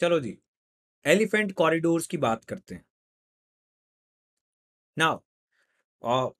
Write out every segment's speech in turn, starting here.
चलो जी elephant corridors की बात करते हैं नाउ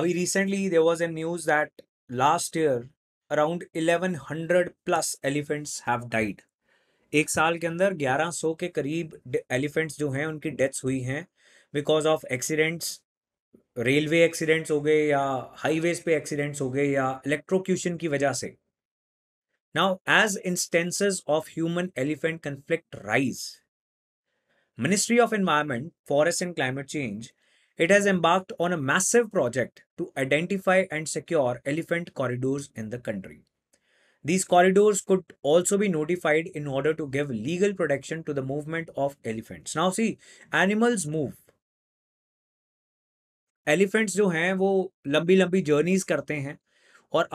अभी recently there was a news that last year around 1100 plus elephants have died एक साल के अंदर 1100 के करीब एलिफेंट्स जो हैं उनकी डेथ्स हुई हैं because of accidents railway accidents हो गए या हाईवेज पे एक्सीडेंट्स हो गए या इलेक्ट्रोक्यूशन की वजह से Now, as instances of human-elephant conflict rise, Ministry of Environment, Forest and Climate Change, it has embarked on a massive project to identify and secure elephant corridors in the country. These corridors could also be notified in order to give legal protection to the movement of elephants. Now see, animals move. Elephants, जो हैं वो लंबी लंबी journeys. करते हैं और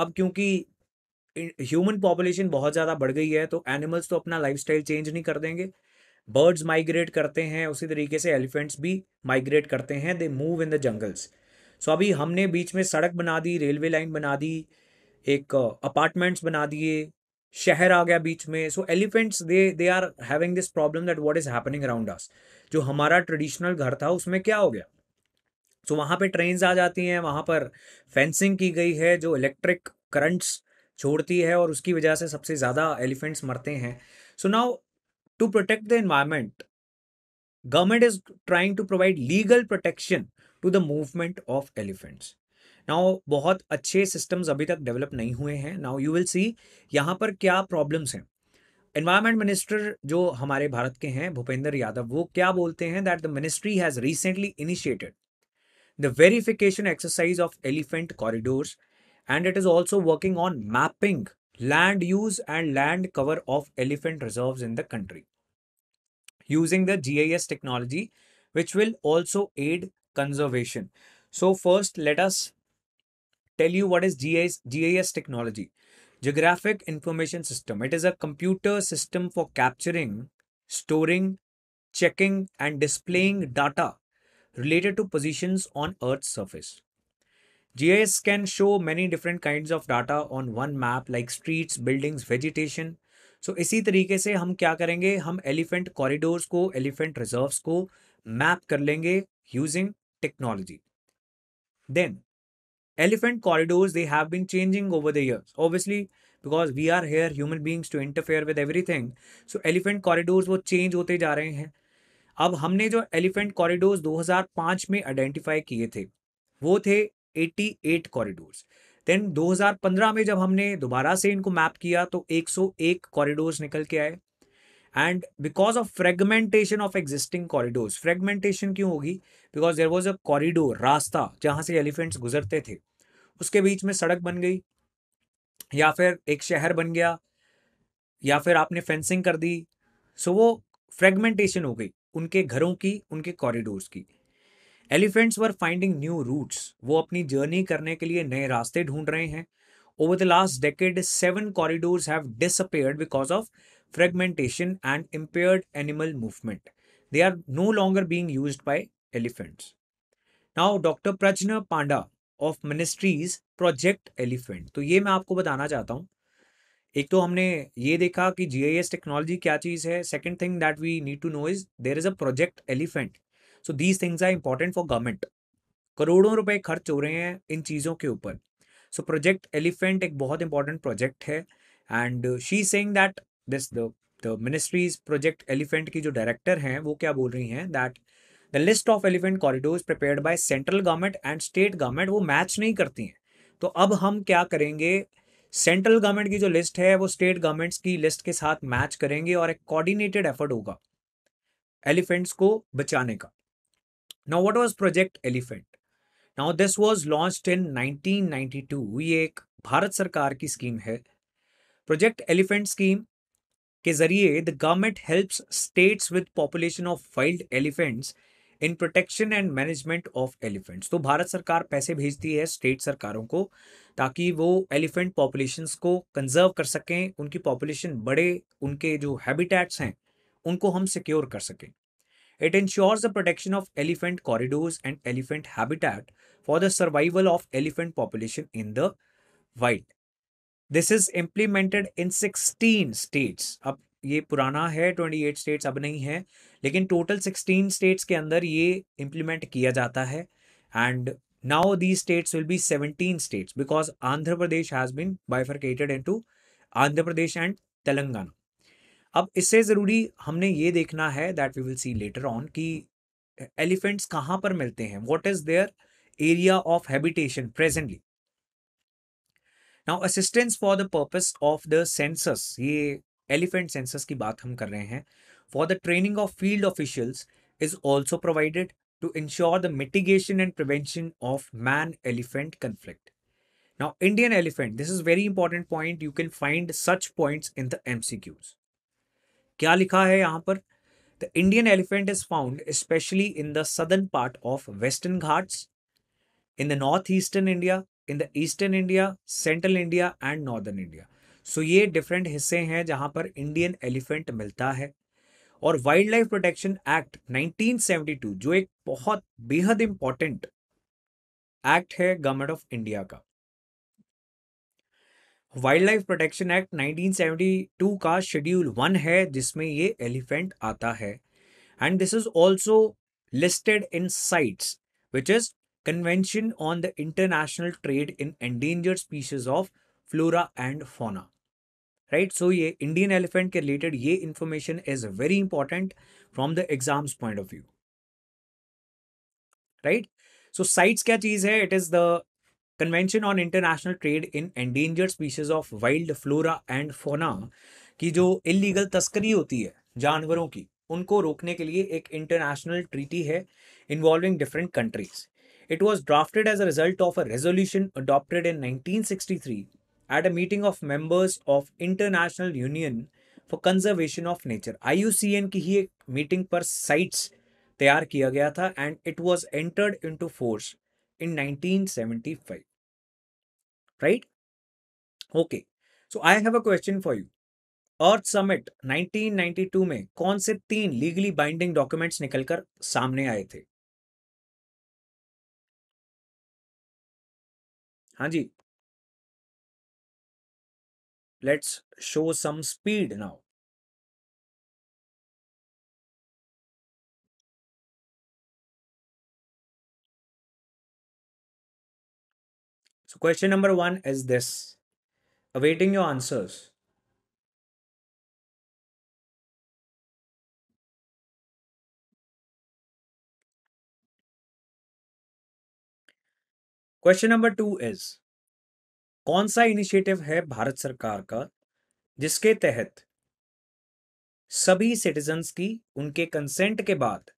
human population बहुत ज़्यादा बढ़ गई है तो एनिमल्स तो अपना स्टाइल चेंज नहीं कर देंगे बर्ड्स माइग्रेट करते हैं उसी तरीके से एलिफेंट्स भी माइग्रेट करते हैं they move in the jungles so अभी हमने बीच में सड़क बना दी रेलवे लाइन बना दी एक अपार्टमेंट्स uh, बना दिए शहर आ गया बीच में so elephants they they are having this problem that what is happening around us जो हमारा ट्रेडिशनल घर था उसमें क्या हो गया सो so, वहाँ पे ट्रेन्स आ जाती हैं वहाँ पर फेंसिंग की गई है जो इलेक्ट्रिक करंट्स छोड़ती है और उसकी वजह से सबसे ज़्यादा एलिफेंट्स मरते हैं so now to protect the environment government is trying to provide legal protection to the movement of elephants now बहुत अच्छे सिस्टम्स अभी तक डेवलप नहीं हुए हैं नाउ यू विल सी यहाँ पर क्या प्रॉब्लम्स हैं एनवायरमेंट मिनिस्टर जो हमारे भारत के हैं भूपेंद्र यादव वो क्या बोलते हैं that the ministry has recently initiated the verification exercise of elephant corridors and it is also working on mapping land use and land cover of elephant reserves in the country using the GIS technology, which will also aid conservation. So first, let us tell you what is GIS, GIS technology. Geographic Information System. It is a computer system for capturing, storing, checking and displaying data related to positions on Earth's surface. GIS can show many different kinds of data on one map like streets, buildings, vegetation. So इसी तरीके से हम क्या करेंगे हम elephant corridors को elephant reserves को map कर लेंगे using technology then elephant corridors they have been changing over the years obviously because we are here human beings to interfere with everything so elephant corridors वो change होते जा रहे हैं अब हमने जो elephant corridors 2005 में identify किए थे वो थे 88 कॉरिडोर्स देन 2015 में जब हमने दोबारा से इनको मैप किया तो 101 कॉरिडोर्स निकल के आए and because of fragmentation of existing corridors fragmentation क्यों होगी because there was a corridor रास्ता जहां से एलिफेंट्स गुजरते थे उसके बीच में सड़क बन गई या फिर एक शहर बन गया या फिर आपने फेंसिंग कर दी सो so वो फ्रेगमेंटेशन हो गई उनके घरों की उनके कॉरिडोर्स की elephants were finding new routes वो अपनी जर्नी करने के लिए नए रास्ते ढूंढ रहे हैं over the last decade seven corridor have disappeared because of fragmentation and impaired animal movement they are no longer being use by elephants now doctor Prajna Panda of ministry's project elephant तो ये मैं आपको बताना चाहता हूँ एक तो हमने ये देखा कि जी आई एस टेक्नोलॉजी क्या चीज़ है second thing that we need to know is there is a project elephant so these things are important for government करोड़ों रुपए खर्च हो रहे हैं इन चीज़ों के ऊपर सो प्रोजेक्ट एलिफेंट एक बहुत इंपॉर्टेंट प्रोजेक्ट है and she saying that this the ministry's project elephant की जो डायरेक्टर हैं वो क्या बोल रही हैं that the list of elephant corridors prepared by central government and state government वो मैच नहीं करती हैं तो अब हम क्या करेंगे सेंट्रल गवर्नमेंट की जो लिस्ट है वो स्टेट गवर्नमेंट्स की लिस्ट के साथ मैच करेंगे और एक कोऑर्डिनेटेड एफर्ट होगा एलिफेंट्स को बचाने का was project elephant now this was launch in nineteen ninety two ये एक भारत सरकार की स्कीम है प्रोजेक्ट एलिफेंट स्कीम के जरिए the government helps states with population of wild elephants in protection and management of elephants तो भारत सरकार पैसे भेजती है स्टेट सरकारों को ताकि वो एलिफेंट पॉपुलेशन को कंजर्व कर सकें उनकी पॉपुलेशन बढ़े उनके जो हैबिटेट्स हैं उनको हम सिक्योर कर सकें It ensures the protection of elephant corridors and elephant habitat for the survival of elephant population in the wild. This is implemented in sixteen states अब ये पुराना है ट्वेंटी एट स्टेट्स अब नहीं है लेकिन टोटल सिक्सटीन स्टेट्स के अंदर ये इम्प्लीमेंट किया जाता है and now these states will be 17 states because Andhra Pradesh has been bifurcated into Andhra Pradesh and Telangana. अब इससे ज़रूरी हमने ये देखना है that we will see later on कि एलिफेंट्स e-, कहाँ पर मिलते हैं what is their area of habitation presently now assistance for the purpose of the census ये एलिफेंट सेंसस की बात हम कर रहे हैं for the training of field officials is also provided to ensure the mitigation and prevention of man elephant conflict now indian elephant this is very important point you can find such points in the mcqs क्या लिखा है यहाँ पर the Indian elephant is found specially in the southern part of western Ghats in the north eastern India in the eastern India central India and northern India so ये different हिस्से हैं जहाँ पर इंडियन एलिफेंट मिलता है और वाइल्ड लाइफ प्रोटेक्शन एक्ट 1972 जो एक बहुत बेहद इंपॉर्टेंट एक्ट है गवर्नमेंट ऑफ इंडिया का वाइल्ड लाइफ प्रोटेक्शन एक्ट 1972 का शेड्यूल वन है जिसमें ये एलिफेंट आता है and this is also listed in CITES which is convention on the international trade in endanger species of flora and fauna right so ये Indian elephant के related ये information is very important from the exams point of view right so CITES क्या चीज है it is the convention on international trade in endangered species of wild flora and fauna की जो illegal तस्करी होती है जानवरों की उनको रोकने के लिए एक इंटरनेशनल ट्रीटी है involving different countries result of a resolution adopted in nineteen sixty three at a 1963 of members of international union for conservation of nature I U C N की ही एक मीटिंग पर साइट्स तैयार किया गया था and it was entered to force in 1975 right? Okay, so I have a question for you. Earth Summit 1992 में कौन से तीन लीगली बाइंडिंग डॉक्यूमेंट्स निकलकर सामने आए थे हाँ जी let's show some speed now Question number one is this awaiting your answers. Question number two is कौन सा इनिशिएटिव है भारत सरकार का जिसके तहत सभी सिटीजन्स की उनके कंसेंट के बाद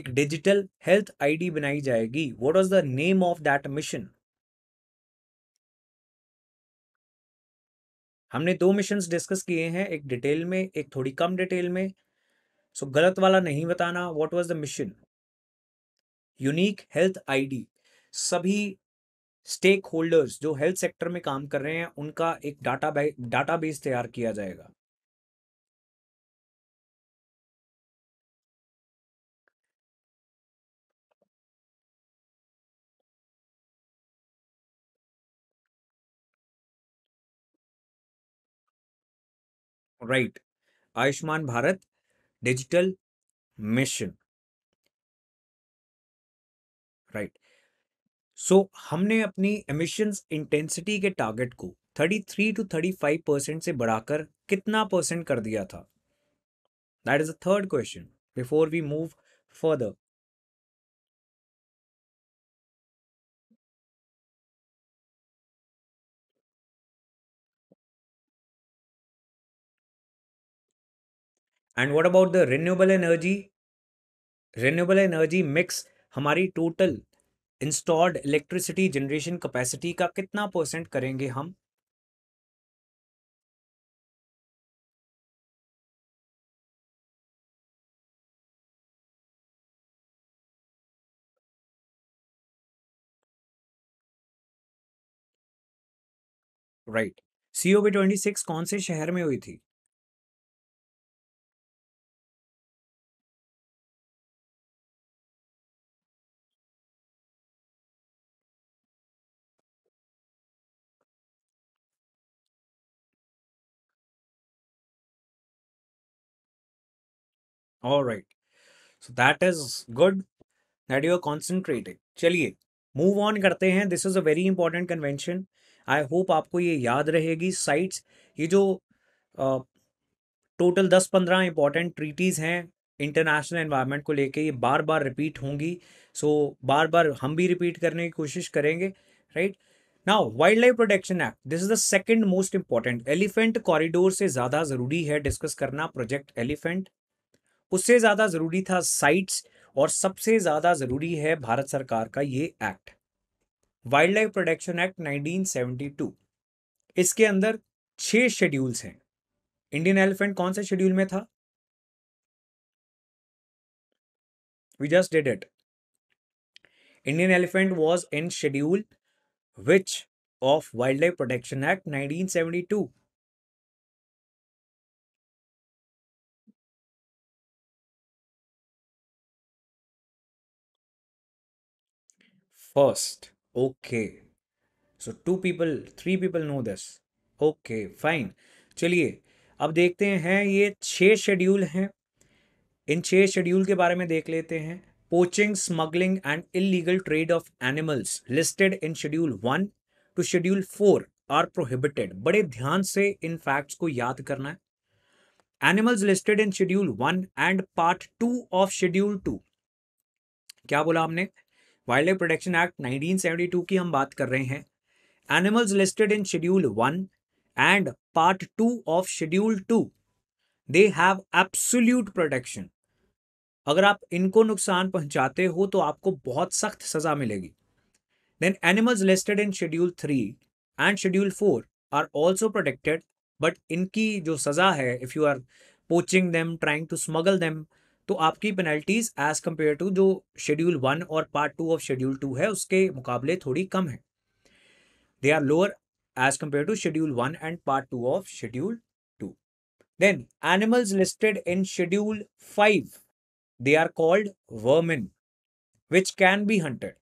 एक डिजिटल हेल्थ आईडी बनाई जाएगी what was the name of that mission हमने दो मिशन डिस्कस किए हैं एक डिटेल में एक थोड़ी कम डिटेल में सो so, गलत वाला नहीं बताना what was the mission unique health ID सभी स्टेक होल्डर्स जो हेल्थ सेक्टर में काम कर रहे हैं उनका एक डाटा डाटा बेस तैयार किया जाएगा right Ayushman Bharat digital mission right so हमने अपनी एमिशंस इंटेंसिटी के टारगेट को 33 टू 35 परसेंट से बढ़ाकर कितना परसेंट कर दिया था that is a third question before we move further and what about the renewable energy renewable energy mix हमारी total installed electricity generation capacity का कितना परसेंट करेंगे हम राइट सीओबी ट्वेंटी सिक्स कौन से शहर में हुई थी all right so that is good that you are concentrated चलिए मूव ऑन करते हैं this is a very important convention I hope आपको ये याद रहेगी साइट्स ये जो टोटल दस पंद्रह इंपॉर्टेंट ट्रीटीज़ हैं इंटरनेशनल एनवायरनमेंट को लेके ये बार बार रिपीट होंगी सो so, बार बार हम भी रिपीट करने की कोशिश करेंगे right now wildlife protection act this is the second most important elephant corridor से ज़्यादा ज़रूरी है डिस्कस करना प्रोजेक्ट एलिफेंट उससे ज़्यादा ज़रूरी था साइट्स और सबसे ज़्यादा ज़रूरी है भारत सरकार का ये act wildlife protection act 1972 इसके अंदर छह शेड्यूल्स हैं इंडियन एलिफेंट कौन से शेड्यूल में था we just did it Indian elephant was in schedule which of wildlife protection act 1972 first. Okay. So two people, three people know this. Okay, fine. चलिए अब देखते हैं ये छः शेड्यूल हैं इन छः शेड्यूल के बारे में देख लेते हैं poaching, smuggling, and illegal trade of animals listed in Schedule 1 to Schedule 4 are prohibited. बड़े ध्यान से इन फैक्ट्स को याद करना है animals listed in schedule one and part two of schedule two क्या बोला हमने वाइल्ड लाइफ प्रोटेक्शन एक्ट 1972 की हम बात कर रहे हैं animals listed in schedule one and part two of schedule two they have absolute protection अगर आप इनको नुकसान पहुंचाते हो तो आपको बहुत सख्त सजा मिलेगी then animals listed in schedule three and schedule four are also protected but इनकी जो सज़ा है if you are poaching them trying to smuggle them तो आपकी पेनल्टीज एज कम्पेयर टू जो शेड्यूल वन और part two of schedule two है उसके मुकाबले थोड़ी कम है they are lower as compare to schedule one and part two of schedule two then animals listed in schedule five they are called vermin which can be hunted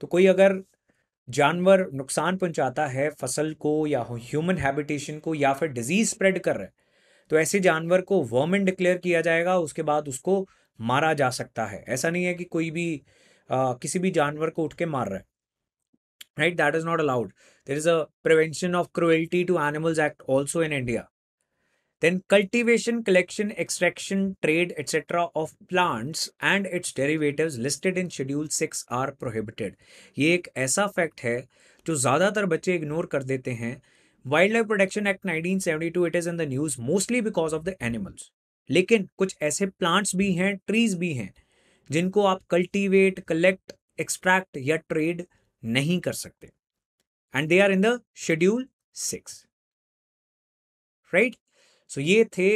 तो कोई अगर जानवर नुकसान पहुंचाता है फसल को या ह्यूमन हैबिटेशन को या फिर डिजीज स्प्रेड कर रहा है तो ऐसे जानवर को वर्मेंट डिक्लेयर किया जाएगा उसके बाद उसको मारा जा सकता है ऐसा नहीं है कि कोई भी आ, किसी भी जानवर को उठ के मार रहा है right that is not allowed there is a prevention of cruelty to animals act also in India then cultivation collection extraction trade etcetera of plants and its derivative listed in schedule six are prohibited ये एक ऐसा fact है जो ज़्यादातर बच्चे ignore कर देते हैं wildlife protection act 1972 it is in the news mostly because of the animals लेकिन कुछ ऐसे प्लांट्स भी हैं ट्रीज भी हैं जिनको आप कल्टीवेट कलेक्ट एक्सट्रैक्ट या ट्रेड नहीं कर सकते and they are in the schedule six right so ये थे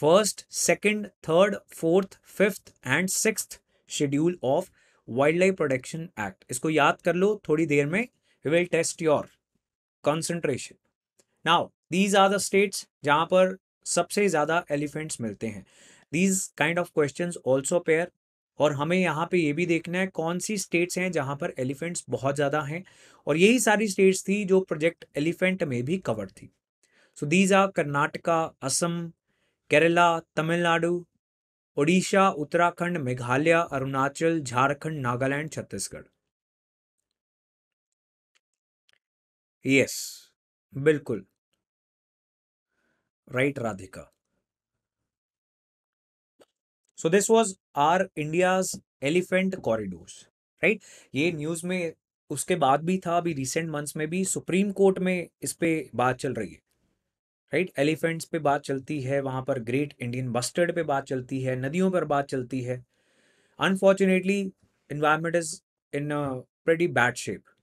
first second third fourth fifth and six schedule of wildlife protection act इसको याद कर लो थोड़ी देर में we will test your concentration now these are the states जहां पर सबसे ज़्यादा एलिफेंट्स मिलते हैं these kind of question also pair और हमें यहाँ पे ये भी देखना है कौन सी स्टेट्स हैं जहाँ पर एलिफेंट्स बहुत ज़्यादा हैं और यही सारी स्टेट्स थी जो प्रोजेक्ट एलिफेंट में भी कवर थी so these are Karnataka Assam Kerala Tamil Nadu Odisha Uttarakhand Meghalaya Arunachal Jharkhand Nagaland Chhattisgarh yes yes. बिल्कुल। Right Radhika so this was our India's elephant corridors, right ये न्यूज़ में उसके बाद भी था अभी रिसेंट मंथ्स में भी सुप्रीम कोर्ट में इस पे बात चल रही है राइट right? एलिफेंट्स पे बात चलती है वहां पर ग्रेट इंडियन बस्टर्ड पे बात चलती है नदियों पर बात चलती है unfortunately environment is in pretty bad shape